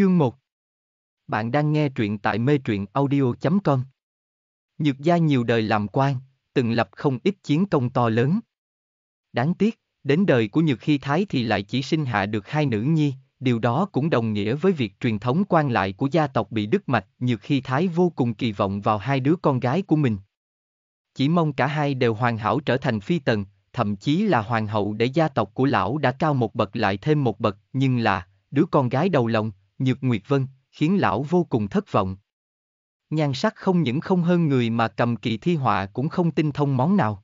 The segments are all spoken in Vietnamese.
Chương 1 Bạn đang nghe truyện tại mê truyện audio.com Nhược gia nhiều đời làm quan, từng lập không ít chiến công to lớn. Đáng tiếc, đến đời của Nhược Hy Thái thì lại chỉ sinh hạ được hai nữ nhi, điều đó cũng đồng nghĩa với việc truyền thống quan lại của gia tộc bị đứt mạch. Nhược Hy Thái vô cùng kỳ vọng vào hai đứa con gái của mình. Chỉ mong cả hai đều hoàn hảo trở thành phi tần, thậm chí là hoàng hậu để gia tộc của lão đã cao một bậc lại thêm một bậc, nhưng là, đứa con gái đầu lòng, Nhược Nguyệt Vân, khiến lão vô cùng thất vọng. Nhan sắc không những không hơn người mà cầm kỳ thi họa cũng không tinh thông món nào.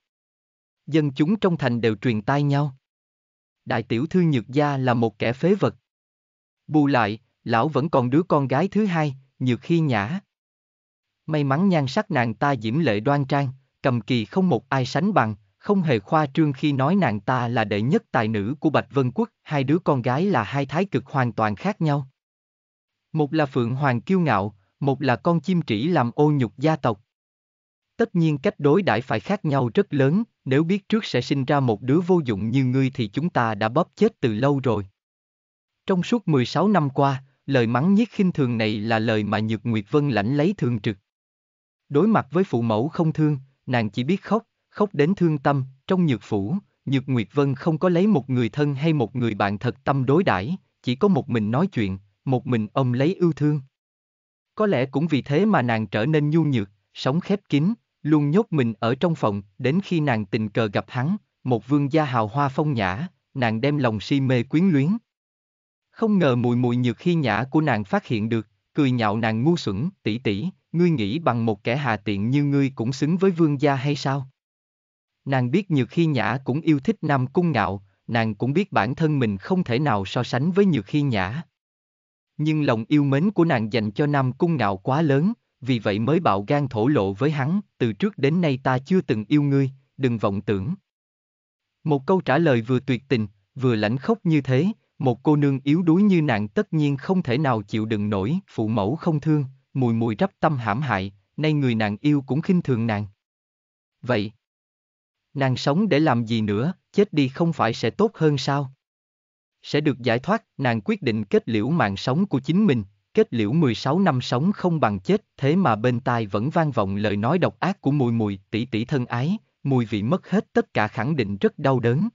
Dân chúng trong thành đều truyền tai nhau. Đại tiểu thư nhược gia là một kẻ phế vật. Bù lại, lão vẫn còn đứa con gái thứ hai, nhược khi nhã. May mắn nhan sắc nàng ta diễm lệ đoan trang, cầm kỳ không một ai sánh bằng, không hề khoa trương khi nói nàng ta là đệ nhất tài nữ của Bạch Vân Quốc, hai đứa con gái là hai thái cực hoàn toàn khác nhau. Một là phượng hoàng kiêu ngạo, một là con chim trĩ làm ô nhục gia tộc. Tất nhiên cách đối đãi phải khác nhau rất lớn, nếu biết trước sẽ sinh ra một đứa vô dụng như ngươi thì chúng ta đã bóp chết từ lâu rồi. Trong suốt 16 năm qua, lời mắng nhiếc khinh thường này là lời mà Nhược Nguyệt Vân lãnh lấy thường trực. Đối mặt với phụ mẫu không thương, nàng chỉ biết khóc, khóc đến thương tâm, trong Nhược Phủ, Nhược Nguyệt Vân không có lấy một người thân hay một người bạn thật tâm đối đãi, chỉ có một mình nói chuyện, một mình ông lấy ưu thương. Có lẽ cũng vì thế mà nàng trở nên nhu nhược, sống khép kín, luôn nhốt mình ở trong phòng, đến khi nàng tình cờ gặp hắn, một vương gia hào hoa phong nhã, nàng đem lòng si mê quyến luyến. Không ngờ mùi mùi nhược khi nhã của nàng phát hiện được, cười nhạo nàng ngu xuẩn, tỷ tỷ, ngươi nghĩ bằng một kẻ hà tiện như ngươi cũng xứng với vương gia hay sao? Nàng biết nhược khi nhã cũng yêu thích nam cung ngạo, nàng cũng biết bản thân mình không thể nào so sánh với nhược khi nhã. Nhưng lòng yêu mến của nàng dành cho Nam Cung Ngạo quá lớn, vì vậy mới bạo gan thổ lộ với hắn, từ trước đến nay ta chưa từng yêu ngươi, đừng vọng tưởng. Một câu trả lời vừa tuyệt tình, vừa lãnh khóc như thế, một cô nương yếu đuối như nàng tất nhiên không thể nào chịu đựng nổi, phụ mẫu không thương, mùi mùi rắp tâm hãm hại, nay người nàng yêu cũng khinh thường nàng. Vậy, nàng sống để làm gì nữa, chết đi không phải sẽ tốt hơn sao? sẽ được giải thoát, nàng quyết định kết liễu mạng sống của chính mình, kết liễu 16 năm sống không bằng chết, thế mà bên tai vẫn vang vọng lời nói độc ác của mùi mùi, tỷ tỷ thân ái, mùi vị mất hết tất cả khẳng định rất đau đớn.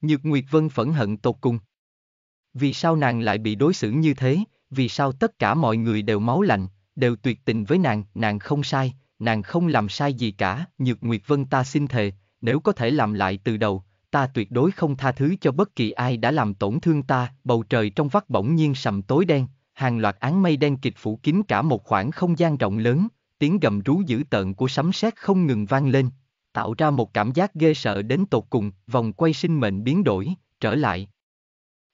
Nhược Nguyệt Vân phẫn hận tột cùng. Vì sao nàng lại bị đối xử như thế, vì sao tất cả mọi người đều máu lạnh, đều tuyệt tình với nàng, nàng không sai, nàng không làm sai gì cả, Nhược Nguyệt Vân ta xin thề, nếu có thể làm lại từ đầu, ta tuyệt đối không tha thứ cho bất kỳ ai đã làm tổn thương ta, bầu trời trong vắt bỗng nhiên sầm tối đen, hàng loạt áng mây đen kịch phủ kín cả một khoảng không gian rộng lớn, tiếng gầm rú dữ tợn của sấm sét không ngừng vang lên, tạo ra một cảm giác ghê sợ đến tột cùng, vòng quay sinh mệnh biến đổi, trở lại.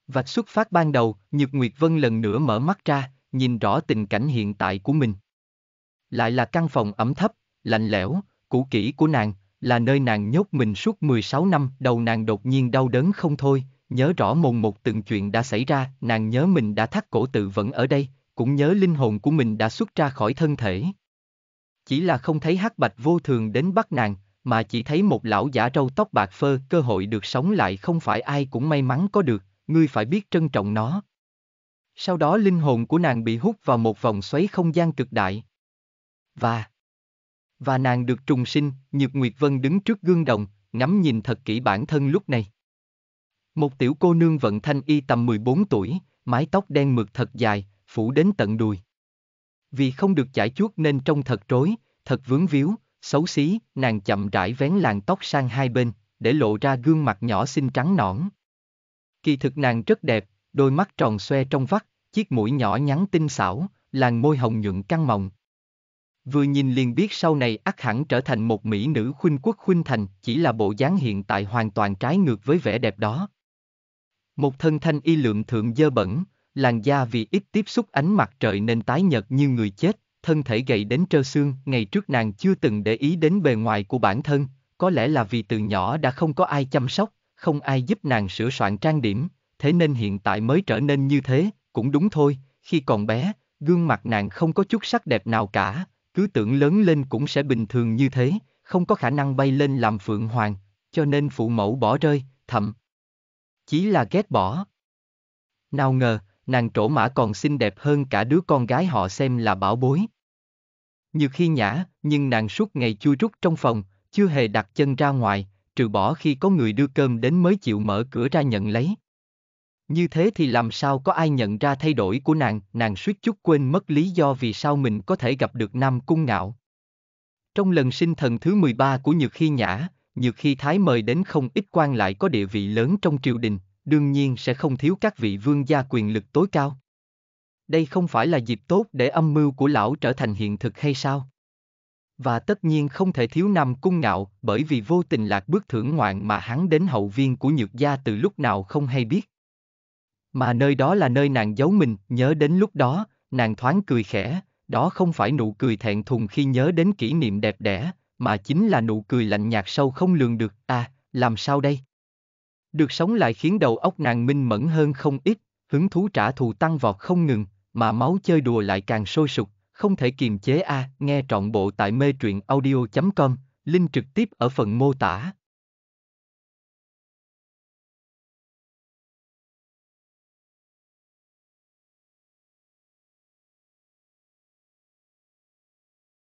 Vạch xuất phát ban đầu, Nhược Nguyệt Vân lần nữa mở mắt ra, nhìn rõ tình cảnh hiện tại của mình. Lại là căn phòng ẩm thấp, lạnh lẽo, cũ kỹ của nàng, là nơi nàng nhốt mình suốt 16 năm, đầu nàng đột nhiên đau đớn không thôi, nhớ rõ mồn một từng chuyện đã xảy ra, nàng nhớ mình đã thắt cổ tự vẫn ở đây, cũng nhớ linh hồn của mình đã xuất ra khỏi thân thể. Chỉ là không thấy hắc bạch vô thường đến bắt nàng, mà chỉ thấy một lão giả râu tóc bạc phơ, cơ hội được sống lại không phải ai cũng may mắn có được, ngươi phải biết trân trọng nó. Sau đó linh hồn của nàng bị hút vào một vòng xoáy không gian cực đại. Và và nàng được trùng sinh, Nhược Nguyệt Vân đứng trước gương đồng, ngắm nhìn thật kỹ bản thân lúc này. Một tiểu cô nương vận thanh y tầm 14 tuổi, mái tóc đen mượt thật dài, phủ đến tận đùi. Vì không được giải chuốt nên trông thật rối, thật vướng víu, xấu xí, nàng chậm rãi vén làn tóc sang hai bên, để lộ ra gương mặt nhỏ xinh trắng nõn. Kỳ thực nàng rất đẹp, đôi mắt tròn xoe trong vắt, chiếc mũi nhỏ nhắn tinh xảo, làn môi hồng nhuận căng mọng, Vừa nhìn liền biết sau này ắt hẳn trở thành một mỹ nữ khuynh quốc khuynh thành, chỉ là bộ dáng hiện tại hoàn toàn trái ngược với vẻ đẹp đó. Một thân thanh y lượng thượng dơ bẩn, làn da vì ít tiếp xúc ánh mặt trời nên tái nhợt như người chết, thân thể gầy đến trơ xương, ngày trước nàng chưa từng để ý đến bề ngoài của bản thân, có lẽ là vì từ nhỏ đã không có ai chăm sóc, không ai giúp nàng sửa soạn trang điểm, thế nên hiện tại mới trở nên như thế, cũng đúng thôi, khi còn bé, gương mặt nàng không có chút sắc đẹp nào cả, cứ tưởng lớn lên cũng sẽ bình thường như thế, không có khả năng bay lên làm phượng hoàng, cho nên phụ mẫu bỏ rơi, thậm chí là ghét bỏ. Nào ngờ, nàng trổ mã còn xinh đẹp hơn cả đứa con gái họ xem là bảo bối. Như khi nhã, nhưng nàng suốt ngày chui rút trong phòng, chưa hề đặt chân ra ngoài, trừ bỏ khi có người đưa cơm đến mới chịu mở cửa ra nhận lấy. Như thế thì làm sao có ai nhận ra thay đổi của nàng, nàng suýt chút quên mất lý do vì sao mình có thể gặp được Nam Cung Ngạo. Trong lần sinh thần thứ 13 của Nhược Khi Nhã, Nhược Khi Thái mời đến không ít quan lại có địa vị lớn trong triều đình, đương nhiên sẽ không thiếu các vị vương gia quyền lực tối cao. Đây không phải là dịp tốt để âm mưu của lão trở thành hiện thực hay sao? Và tất nhiên không thể thiếu Nam Cung Ngạo bởi vì vô tình lạc bước thưởng ngoạn mà hắn đến hậu viên của Nhược Gia từ lúc nào không hay biết. Mà nơi đó là nơi nàng giấu mình, nhớ đến lúc đó, nàng thoáng cười khẽ, đó không phải nụ cười thẹn thùng khi nhớ đến kỷ niệm đẹp đẽ, mà chính là nụ cười lạnh nhạt sâu không lường được, à, làm sao đây? Được sống lại khiến đầu óc nàng minh mẫn hơn không ít, hứng thú trả thù tăng vọt không ngừng, mà máu chơi đùa lại càng sôi sục, không thể kiềm chế a, à, nghe trọn bộ tại mê truyện audio.com, link trực tiếp ở phần mô tả.